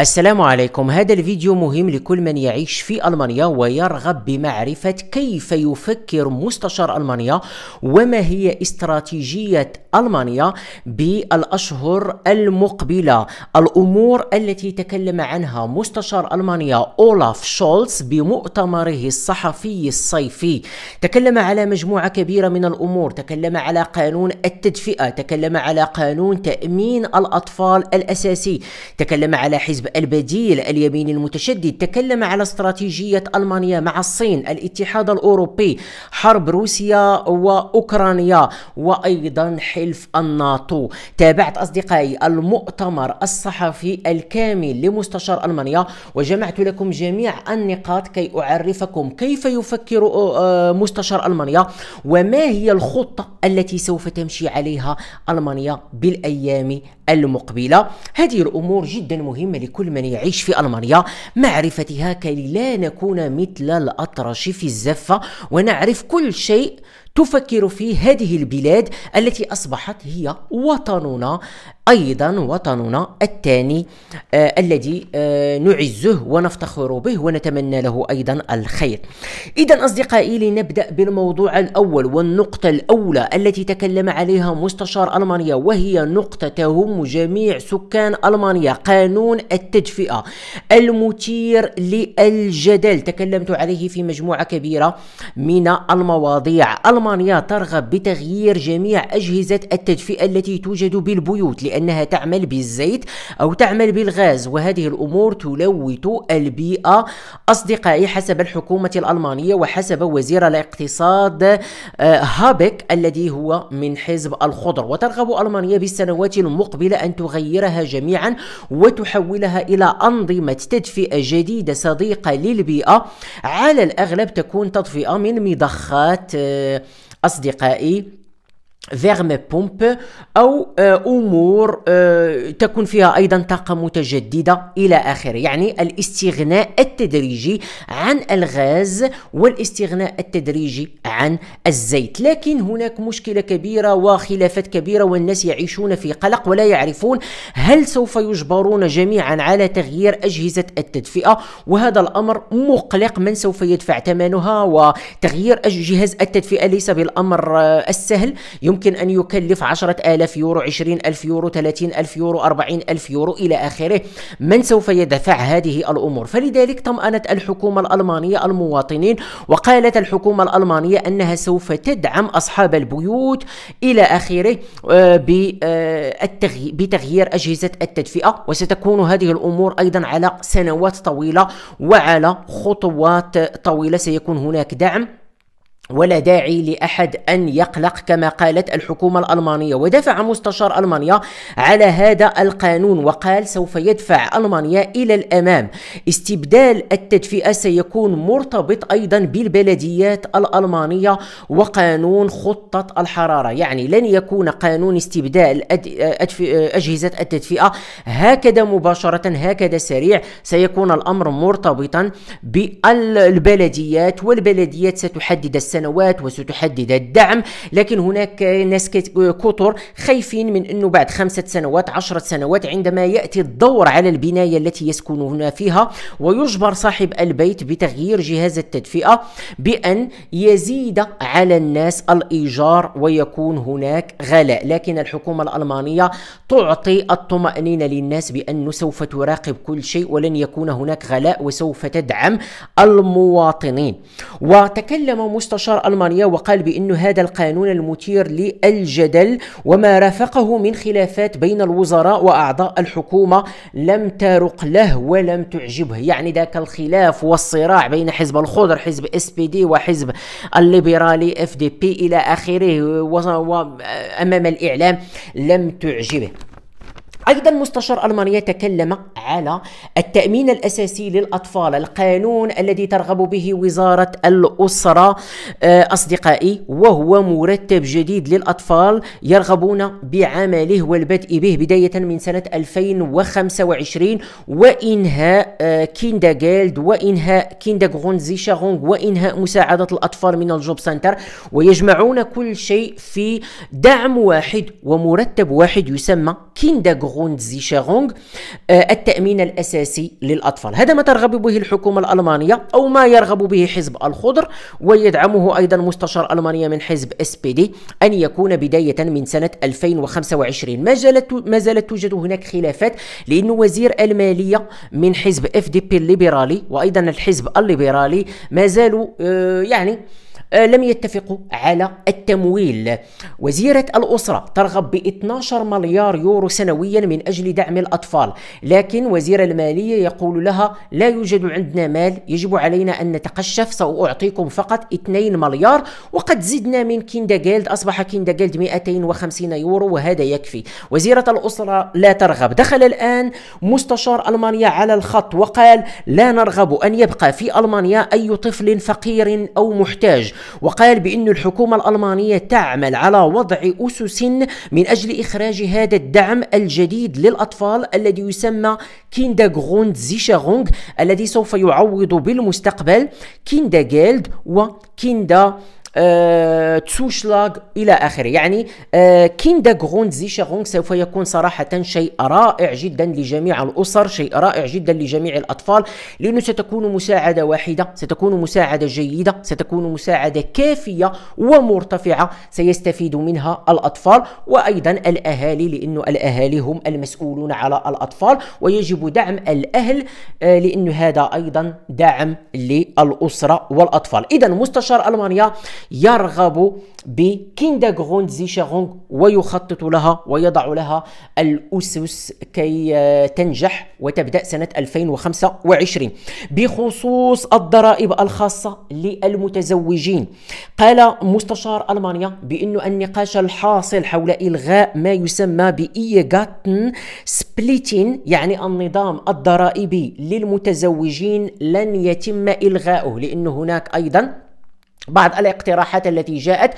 السلام عليكم هذا الفيديو مهم لكل من يعيش في ألمانيا ويرغب بمعرفة كيف يفكر مستشار ألمانيا وما هي استراتيجية ألمانيا بالأشهر المقبلة الأمور التي تكلم عنها مستشار ألمانيا أولاف شولتز بمؤتمره الصحفي الصيفي تكلم على مجموعة كبيرة من الأمور تكلم على قانون التدفئة تكلم على قانون تأمين الأطفال الأساسي تكلم على حزب الحزب البديل اليميني المتشدد تكلم على استراتيجية ألمانيا مع الصين الاتحاد الأوروبي حرب روسيا وأوكرانيا وأيضا حلف الناتو تابعت أصدقائي المؤتمر الصحفي الكامل لمستشار ألمانيا وجمعت لكم جميع النقاط كي أعرفكم كيف يفكر آه، آه، مستشار ألمانيا وما هي الخطة التي سوف تمشي عليها ألمانيا بالأيام المقبلة هذه الأمور جدا مهمة لكل من يعيش في ألمانيا معرفتها كي لا نكون مثل الأطرش في الزفة ونعرف كل شيء تفكر في هذه البلاد التي أصبحت هي وطننا أيضا وطننا الثاني آه الذي آه نعزه ونفتخر به ونتمنى له أيضا الخير إذا أصدقائي لنبدأ بالموضوع الأول والنقطة الأولى التي تكلم عليها مستشار ألمانيا وهي نقطة تهم جميع سكان ألمانيا قانون التدفئة المثير للجدل تكلمت عليه في مجموعة كبيرة من المواضيع ألمانيا ترغب بتغيير جميع أجهزة التدفئة التي توجد بالبيوت لأنها تعمل بالزيت أو تعمل بالغاز وهذه الأمور تلوث البيئة أصدقائي حسب الحكومة الألمانية وحسب وزير الاقتصاد آه، هابك الذي هو من حزب الخضر وترغب ألمانيا بالسنوات المقبلة أن تغيرها جميعا وتحولها إلى أنظمة تدفئة جديدة صديقة للبيئة على الأغلب تكون تدفئة من مضخات آه، أصدقائي فيرم بومب او آه، امور آه، تكون فيها ايضا طاقه متجدده الى اخره يعني الاستغناء التدريجي عن الغاز والاستغناء التدريجي عن الزيت لكن هناك مشكله كبيره وخلافات كبيره والناس يعيشون في قلق ولا يعرفون هل سوف يجبرون جميعا على تغيير اجهزه التدفئه وهذا الامر مقلق من سوف يدفع ثمنها وتغيير جهاز التدفئه ليس بالامر آه، السهل يمكن يمكن أن يكلف 10000 يورو 20000 يورو 30000 يورو 40000 يورو إلى آخره من سوف يدفع هذه الأمور فلذلك طمأنت الحكومة الألمانية المواطنين وقالت الحكومة الألمانية أنها سوف تدعم أصحاب البيوت إلى آخره آه، آه، بتغيير أجهزة التدفئة وستكون هذه الأمور أيضا على سنوات طويلة وعلى خطوات طويلة سيكون هناك دعم ولا داعي لاحد ان يقلق كما قالت الحكومه الالمانيه ودفع مستشار المانيا على هذا القانون وقال سوف يدفع المانيا الى الامام استبدال التدفئه سيكون مرتبط ايضا بالبلديات الالمانيه وقانون خطه الحراره يعني لن يكون قانون استبدال اجهزه التدفئه هكذا مباشره هكذا سريع سيكون الامر مرتبطا بالبلديات والبلديات ستحدد الس سنوات وستحدد الدعم لكن هناك ناس كثر خايفين من أنه بعد خمسة سنوات عشرة سنوات عندما يأتي الدور على البناية التي يسكنون فيها ويجبر صاحب البيت بتغيير جهاز التدفئة بأن يزيد على الناس الإيجار ويكون هناك غلاء لكن الحكومة الألمانية تعطي الطمأنينة للناس بأنه سوف تراقب كل شيء ولن يكون هناك غلاء وسوف تدعم المواطنين وتكلم مستشار استشار ألمانيا وقال بأن هذا القانون المثير للجدل وما رافقه من خلافات بين الوزراء وأعضاء الحكومة لم ترق له ولم تعجبه يعني ذاك الخلاف والصراع بين حزب الخضر حزب اس بي دي وحزب الليبرالي اف دي بي إلى آخره وامام الإعلام لم تعجبه أيضا مستشار ألمانيا تكلم على التأمين الأساسي للأطفال القانون الذي ترغب به وزارة الأسرة آه، أصدقائي وهو مرتب جديد للأطفال يرغبون بعمله والبدء به بداية من سنة 2025 وإنهاء آه، كيندا جيلد وإنهاء كيندا كينداغونزيشاغونغ وإنهاء مساعدة الأطفال من الجوب سنتر ويجمعون كل شيء في دعم واحد ومرتب واحد يسمى كينداغونزيشاغونغ Grundsicherung آه، التأمين الأساسي للأطفال هذا ما ترغب به الحكومة الألمانية أو ما يرغب به حزب الخضر ويدعمه أيضا مستشار ألمانيا من حزب اس بي دي أن يكون بداية من سنة 2025 ما زالت ما زالت توجد هناك خلافات لأن وزير المالية من حزب اف دي بي الليبرالي وأيضا الحزب الليبرالي ما زالوا آه، يعني آه، لم يتفقوا على التمويل وزيرة الأسرة ترغب ب 12 مليار يورو سنويا من أجل دعم الأطفال لكن وزير المالية يقول لها لا يوجد عندنا مال يجب علينا أن نتقشف سأعطيكم فقط 2 مليار وقد زدنا من كيندا جيلد أصبح كيندا جيلد 250 يورو وهذا يكفي وزيرة الأسرة لا ترغب دخل الآن مستشار ألمانيا على الخط وقال لا نرغب أن يبقى في ألمانيا أي طفل فقير أو محتاج وقال بأن الحكومة الألمانية تعمل على وضع أسس من أجل إخراج هذا الدعم الجديد للأطفال الذي يسمى كيندغروند زيشاغونغ الذي سوف يعوض بالمستقبل كيندغيلد وكيندا آه، تسوشلاغ إلى آخره يعني كيندا آه، كينداغروند زيشاغونغ سوف يكون صراحة شيء رائع جدا لجميع الأسر شيء رائع جدا لجميع الأطفال لأنه ستكون مساعدة واحدة ستكون مساعدة جيدة ستكون مساعدة كافية ومرتفعة سيستفيد منها الأطفال وأيضا الأهالي لأنه الأهالي هم المسؤولون على الأطفال ويجب دعم الأهل آه، لأنه هذا أيضا دعم للأسرة والأطفال إذا مستشار ألمانيا يرغب بكينداغروندزيشيرونغ ويخطط لها ويضع لها الأسس كي آه، تنجح وتبدأ سنة 2025 بخصوص الضرائب الخاصة للمتزوجين قال مستشار ألمانيا بأن النقاش الحاصل حول إلغاء ما يسمى بإيغاتن سبليتين يعني النظام الضرائبي للمتزوجين لن يتم إلغاؤه لأن هناك أيضا بعض الاقتراحات التي جاءت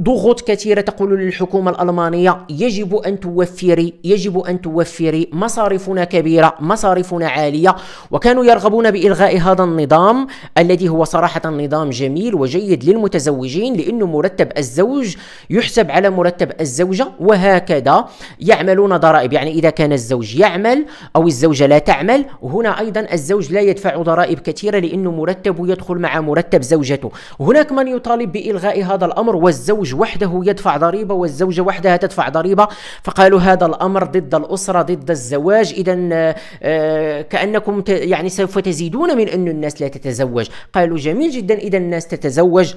ضغوط كثيره تقول للحكومه الالمانيه يجب ان توفري يجب ان توفري مصاريفنا كبيره مصاريفنا عاليه وكانوا يرغبون بالغاء هذا النظام الذي هو صراحه نظام جميل وجيد للمتزوجين لانه مرتب الزوج يحسب على مرتب الزوجه وهكذا يعملون ضرائب يعني اذا كان الزوج يعمل او الزوجه لا تعمل هنا ايضا الزوج لا يدفع ضرائب كثيره لانه مرتبه يدخل مع مرتب زوجته هنا هناك من يطالب بإلغاء هذا الأمر والزوج وحده يدفع ضريبة والزوجة وحدها تدفع ضريبة فقالوا هذا الأمر ضد الأسرة ضد الزواج إذا آه، آه، كأنكم يعني سوف تزيدون من أن الناس لا تتزوج قالوا جميل جدا إذا الناس تتزوج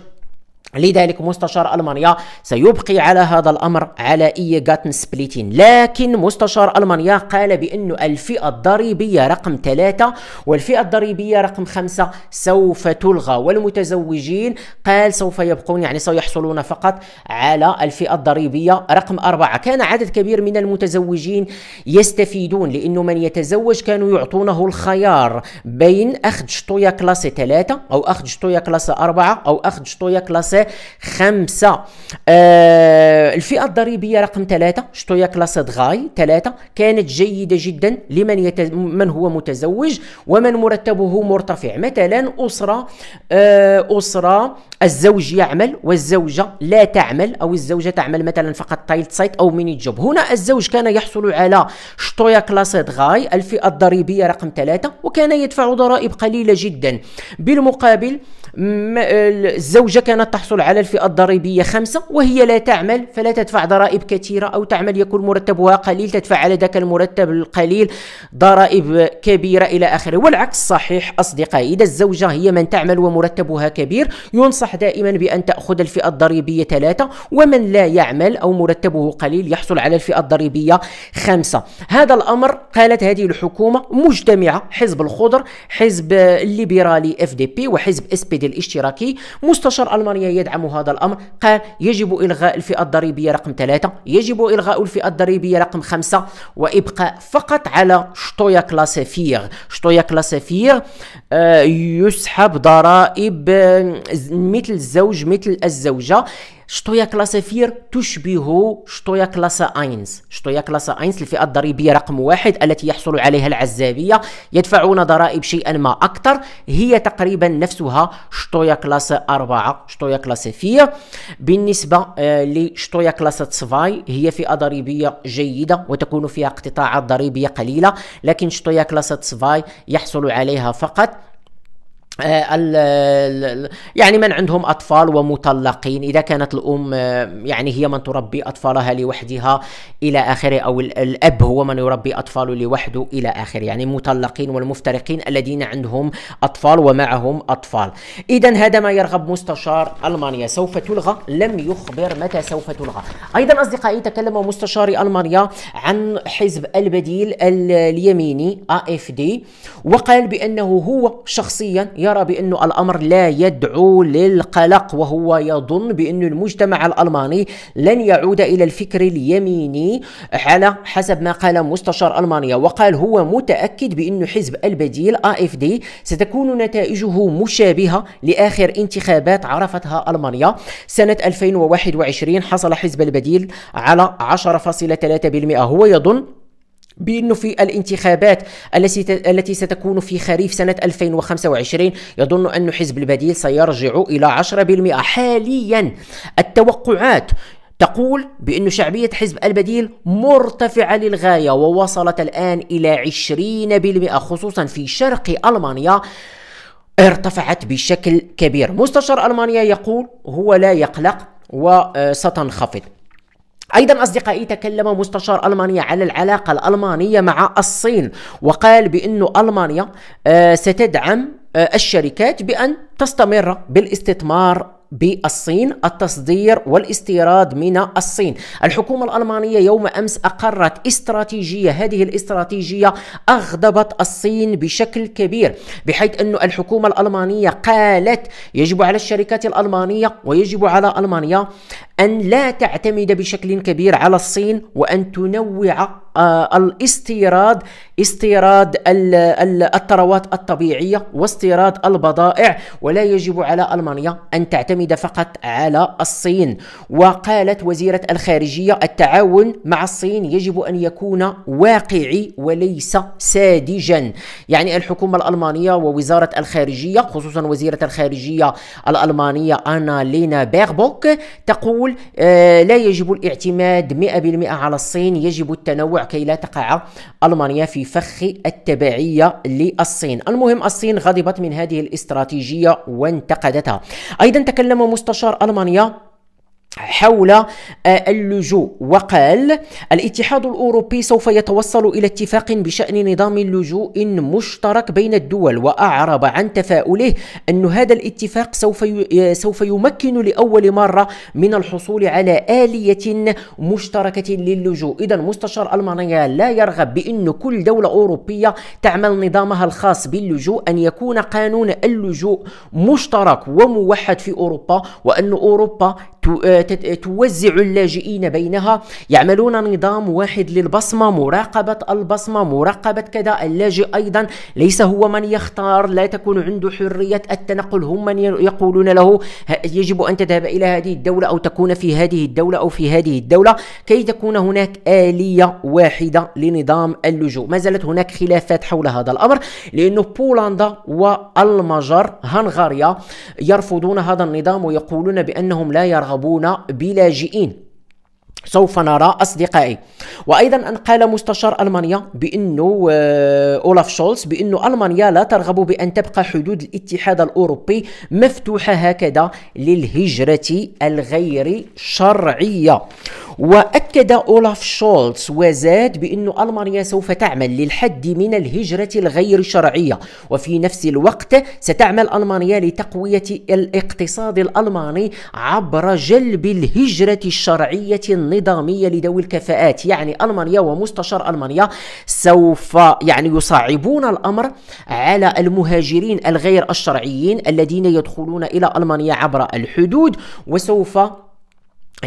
لذلك مستشار المانيا سيبقي على هذا الامر على اي جاتن سبليتين لكن مستشار المانيا قال بان الفئه الضريبيه رقم ثلاثه والفئه الضريبيه رقم خمسه سوف تلغى والمتزوجين قال سوف يبقون يعني سيحصلون فقط على الفئه الضريبيه رقم اربعه كان عدد كبير من المتزوجين يستفيدون لانه من يتزوج كانوا يعطونه الخيار بين اخذ شطويا كلاس ثلاثه او اخذ شطويا كلاس اربعه او اخذ شطويا كلاس كلاس خمسة آه، الفئة الضريبية رقم ثلاثة شتويا كلاس غاي ثلاثة كانت جيدة جدا لمن يت... من هو متزوج ومن مرتبه مرتفع مثلا أسرة آه، أسرة الزوج يعمل والزوجة لا تعمل أو الزوجة تعمل مثلا فقط تايلت سايت أو ميني جوب هنا الزوج كان يحصل على شتويا كلاس غاي الفئة الضريبية رقم ثلاثة وكان يدفع ضرائب قليلة جدا بالمقابل الزوجة كانت تحصل على الفئة الضريبية خمسة وهي لا تعمل فلا تدفع ضرائب كثيرة أو تعمل يكون مرتبها قليل تدفع على ذاك المرتب القليل ضرائب كبيرة إلى آخره والعكس صحيح أصدقائي إذا الزوجة هي من تعمل ومرتبها كبير ينصح دائما بأن تأخذ الفئة الضريبية ثلاثة ومن لا يعمل أو مرتبه قليل يحصل على الفئة الضريبية خمسة هذا الأمر قالت هذه الحكومة مجتمعة حزب الخضر حزب الليبرالي اف دي بي وحزب اس بي السعودي الاشتراكي مستشار ألمانيا يدعم هذا الأمر قال يجب إلغاء الفئة الضريبية رقم ثلاثة يجب إلغاء الفئة الضريبية رقم خمسة وإبقاء فقط على شتويا كلاسيفير شتويا كلاسيفير يسحب ضرائب آه، مثل الزوج مثل الزوجة شتويا كلاس فير تشبه شتويا كلاس أينز شتويا كلاس أينز الفئة الضريبية رقم واحد التي يحصل عليها العزابية يدفعون ضرائب شيئا ما أكثر هي تقريبا نفسها شتويا كلاس أربعة شتويا كلاس فير بالنسبة لشتويا كلاس سفاي هي فئة ضريبية جيدة وتكون فيها اقتطاعات ضريبية قليلة لكن شتويا كلاس سفاي يحصل عليها فقط آه، يعني من عندهم أطفال ومطلقين إذا كانت الأم آه، يعني هي من تربي أطفالها لوحدها إلى آخره أو الأب هو من يربي أطفاله لوحده إلى آخره يعني المطلقين والمفترقين الذين عندهم أطفال ومعهم أطفال إذا هذا ما يرغب مستشار ألمانيا سوف تلغى لم يخبر متى سوف تلغى أيضا أصدقائي تكلم مستشار ألمانيا عن حزب البديل اليميني AFD وقال بأنه هو شخصيا يرى بأنه الأمر لا يدعو للقلق وهو يظن بأن المجتمع الألماني لن يعود إلى الفكر اليميني على حسب ما قال مستشار ألمانيا وقال هو متأكد بأن حزب البديل AFD ستكون نتائجه مشابهة لآخر انتخابات عرفتها ألمانيا سنة 2021 حصل حزب البديل على 10.3% هو يظن بأنه في الانتخابات التي ستكون في خريف سنة 2025 يظن أن حزب البديل سيرجع إلى 10% حاليا التوقعات تقول بأن شعبية حزب البديل مرتفعة للغاية ووصلت الآن إلى 20% خصوصا في شرق ألمانيا ارتفعت بشكل كبير مستشار ألمانيا يقول هو لا يقلق وستنخفض أيضا أصدقائي تكلم مستشار ألمانيا على العلاقة الألمانية مع الصين وقال بأن ألمانيا آه، ستدعم آه، الشركات بأن تستمر بالاستثمار بالصين التصدير والاستيراد من الصين الحكومة الألمانية يوم أمس أقرت استراتيجية هذه الاستراتيجية أغضبت الصين بشكل كبير بحيث أن الحكومة الألمانية قالت يجب على الشركات الألمانية ويجب على ألمانيا أن لا تعتمد بشكل كبير على الصين وأن تنوع آه، الاستيراد استيراد الثروات الطبيعيه واستيراد البضائع ولا يجب على المانيا ان تعتمد فقط على الصين وقالت وزيره الخارجيه التعاون مع الصين يجب ان يكون واقعي وليس ساذجا يعني الحكومه الالمانيه ووزاره الخارجيه خصوصا وزيره الخارجيه الالمانيه انا لينا بيربوك تقول آه، لا يجب الاعتماد 100% على الصين يجب التنوع كي لا تقع ألمانيا في فخ التبعية للصين المهم الصين غضبت من هذه الاستراتيجية وانتقدتها أيضا تكلم مستشار ألمانيا حول آه، اللجوء وقال الاتحاد الاوروبي سوف يتوصل الى اتفاق بشان نظام لجوء مشترك بين الدول واعرب عن تفاؤله ان هذا الاتفاق سوف سوف يمكن لاول مره من الحصول على اليه مشتركه للجوء اذا مستشار المانيا لا يرغب بان كل دوله اوروبيه تعمل نظامها الخاص باللجوء ان يكون قانون اللجوء مشترك وموحد في اوروبا وان اوروبا توزع اللاجئين بينها يعملون نظام واحد للبصمة مراقبة البصمة مراقبة كذا اللاجئ أيضا ليس هو من يختار لا تكون عنده حرية التنقل هم من يقولون له يجب أن تذهب إلى هذه الدولة أو تكون في هذه الدولة أو في هذه الدولة كي تكون هناك آلية واحدة لنظام اللجوء ما زالت هناك خلافات حول هذا الأمر لأنه بولندا والمجر هنغاريا يرفضون هذا النظام ويقولون بأنهم لا يرغبون بلاجئين سوف نرى اصدقائي وايضا ان قال مستشار المانيا بانه آه، اولاف شولز بانه المانيا لا ترغب بان تبقى حدود الاتحاد الاوروبي مفتوحه هكذا للهجره الغير شرعيه واكد اولاف شولز وزاد بان المانيا سوف تعمل للحد من الهجره الغير شرعيه وفي نفس الوقت ستعمل المانيا لتقويه الاقتصاد الالماني عبر جلب الهجره الشرعيه النظامية لذوي الكفاءات يعني ألمانيا ومستشار ألمانيا سوف يعني يصعبون الأمر على المهاجرين الغير الشرعيين الذين يدخلون إلى ألمانيا عبر الحدود وسوف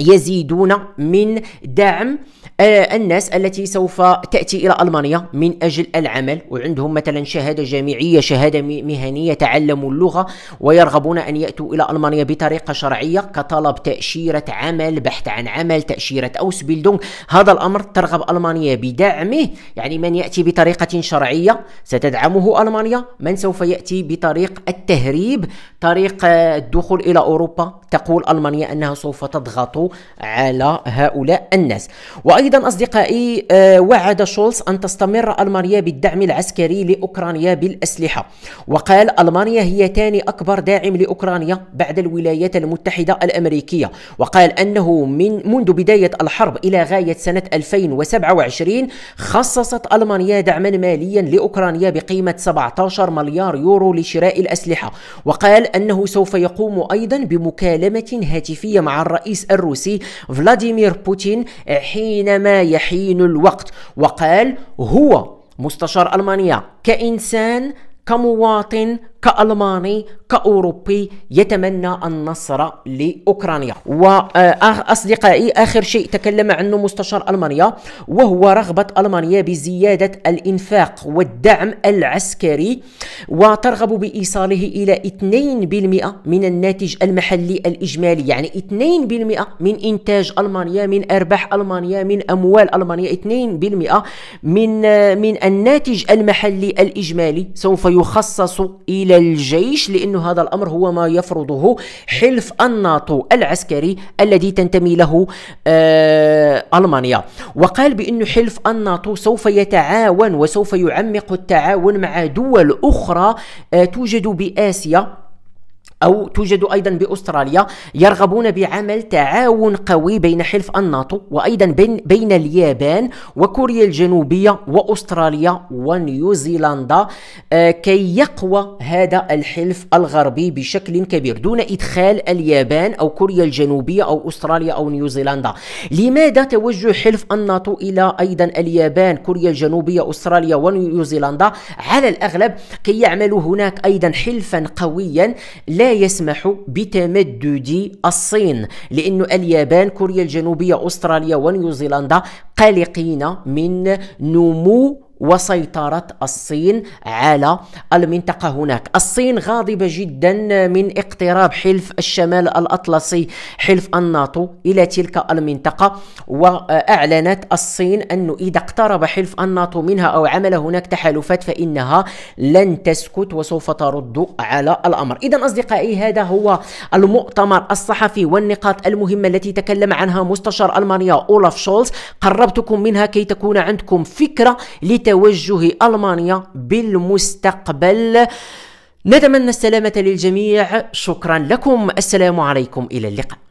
يزيدون من دعم آه، الناس التي سوف تأتي إلى ألمانيا من أجل العمل وعندهم مثلا شهادة جامعية شهادة مهنية تعلموا اللغة ويرغبون أن يأتوا إلى ألمانيا بطريقة شرعية كطلب تأشيرة عمل بحث عن عمل تأشيرة أوس بيلدونغ هذا الأمر ترغب ألمانيا بدعمه يعني من يأتي بطريقة شرعية ستدعمه ألمانيا من سوف يأتي بطريق التهريب طريق آه، الدخول إلى أوروبا تقول ألمانيا أنها سوف تضغط على هؤلاء الناس وأيضا أصدقائي آه، وعد شولز أن تستمر ألمانيا بالدعم العسكري لأوكرانيا بالأسلحة وقال ألمانيا هي ثاني أكبر داعم لأوكرانيا بعد الولايات المتحدة الأمريكية وقال أنه من منذ بداية الحرب إلى غاية سنة 2027 خصصت ألمانيا دعما ماليا لأوكرانيا بقيمة 17 مليار يورو لشراء الأسلحة وقال أنه سوف يقوم أيضا بمكالمة هاتفية مع الرئيس الروسي الروسي فلاديمير بوتين حينما يحين الوقت وقال هو مستشار المانيا كانسان كمواطن كألماني كأوروبي يتمنى النصر لأوكرانيا وأصدقائي آخر شيء تكلم عنه مستشار ألمانيا وهو رغبة ألمانيا بزيادة الإنفاق والدعم العسكري وترغب بإيصاله إلى 2% من الناتج المحلي الإجمالي يعني 2% من إنتاج ألمانيا من أرباح ألمانيا من أموال ألمانيا 2% من من الناتج المحلي الإجمالي سوف يخصص إلى الجيش لأن هذا الأمر هو ما يفرضه حلف الناتو العسكري الذي تنتمي له آه، ألمانيا وقال بأن حلف الناتو سوف يتعاون وسوف يعمق التعاون مع دول أخرى آه، توجد بآسيا أو توجد أيضا بأستراليا يرغبون بعمل تعاون قوي بين حلف الناتو وأيضا بين, بين اليابان وكوريا الجنوبية وأستراليا ونيوزيلندا آه، كي يقوى هذا الحلف الغربي بشكل كبير دون إدخال اليابان أو كوريا الجنوبية أو أستراليا أو نيوزيلندا لماذا توجه حلف الناتو إلى أيضا اليابان كوريا الجنوبية أستراليا ونيوزيلندا على الأغلب كي يعملوا هناك أيضا حلفا قويا لا يسمح بتمدد الصين لأن اليابان كوريا الجنوبية أستراليا ونيوزيلندا قلقين من نمو وسيطرة الصين على المنطقة هناك الصين غاضبة جدا من اقتراب حلف الشمال الأطلسي حلف الناتو إلى تلك المنطقة وأعلنت الصين أنه إذا اقترب حلف الناتو منها أو عمل هناك تحالفات فإنها لن تسكت وسوف ترد على الأمر إذا أصدقائي هذا هو المؤتمر الصحفي والنقاط المهمة التي تكلم عنها مستشار ألمانيا أولاف شولز قربتكم منها كي تكون عندكم فكرة لت لتوجه ألمانيا بالمستقبل نتمنى السلامة للجميع شكرا لكم السلام عليكم إلى اللقاء